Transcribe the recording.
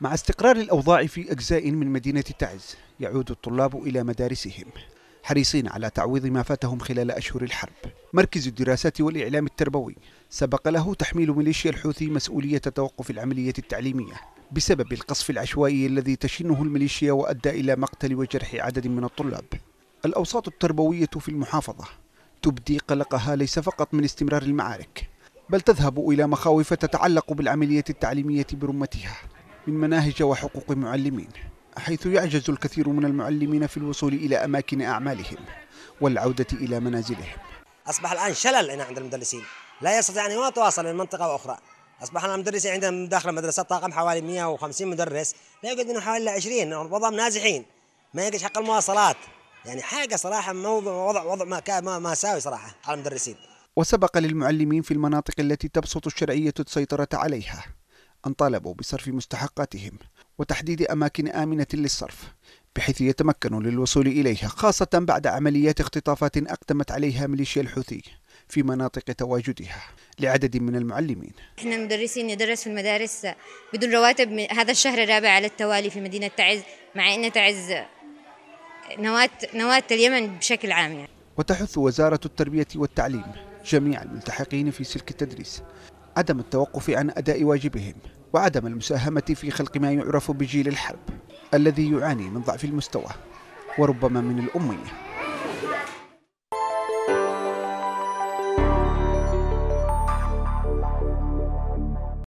مع استقرار الأوضاع في أجزاء من مدينة تعز يعود الطلاب إلى مدارسهم حريصين على تعويض ما فاتهم خلال أشهر الحرب مركز الدراسات والإعلام التربوي سبق له تحميل ميليشيا الحوثي مسؤولية توقف العملية التعليمية بسبب القصف العشوائي الذي تشنه الميليشيا وأدى إلى مقتل وجرح عدد من الطلاب الأوساط التربوية في المحافظة تبدي قلقها ليس فقط من استمرار المعارك بل تذهب إلى مخاوف تتعلق بالعملية التعليمية برمتها من مناهج وحقوق معلمين حيث يعجز الكثير من المعلمين في الوصول إلى أماكن أعمالهم والعودة إلى منازلهم أصبح الآن شلل هنا عند المدرسين لا يستطيع أن يتواصل من منطقة أخرى أصبح المدرسين عندنا داخل المدرسة طاقم حوالي 150 مدرس لا يوجد منهم حوالي 20 وضعهم نازحين ما يجد حق المواصلات يعني حاجة صراحة موضوع وضع وضع ما ما, ما ساوي صراحة على المدرسين وسبق للمعلمين في المناطق التي تبسط الشرعية السيطرة عليها أن طالبوا بصرف مستحقاتهم وتحديد أماكن آمنة للصرف بحيث يتمكنوا للوصول إليها خاصة بعد عمليات اختطافات أقدمت عليها ميليشيا الحوثي في مناطق تواجدها لعدد من المعلمين احنا مدرسين ندرس في المدارس بدون رواتب من هذا الشهر الرابع على التوالي في مدينة تعز مع أن تعز نواة نواة اليمن بشكل عام يعني. وتحث وزارة التربية والتعليم جميع الملتحقين في سلك التدريس عدم التوقف عن أداء واجبهم وعدم المساهمة في خلق ما يعرف بجيل الحرب الذي يعاني من ضعف المستوى وربما من الأمية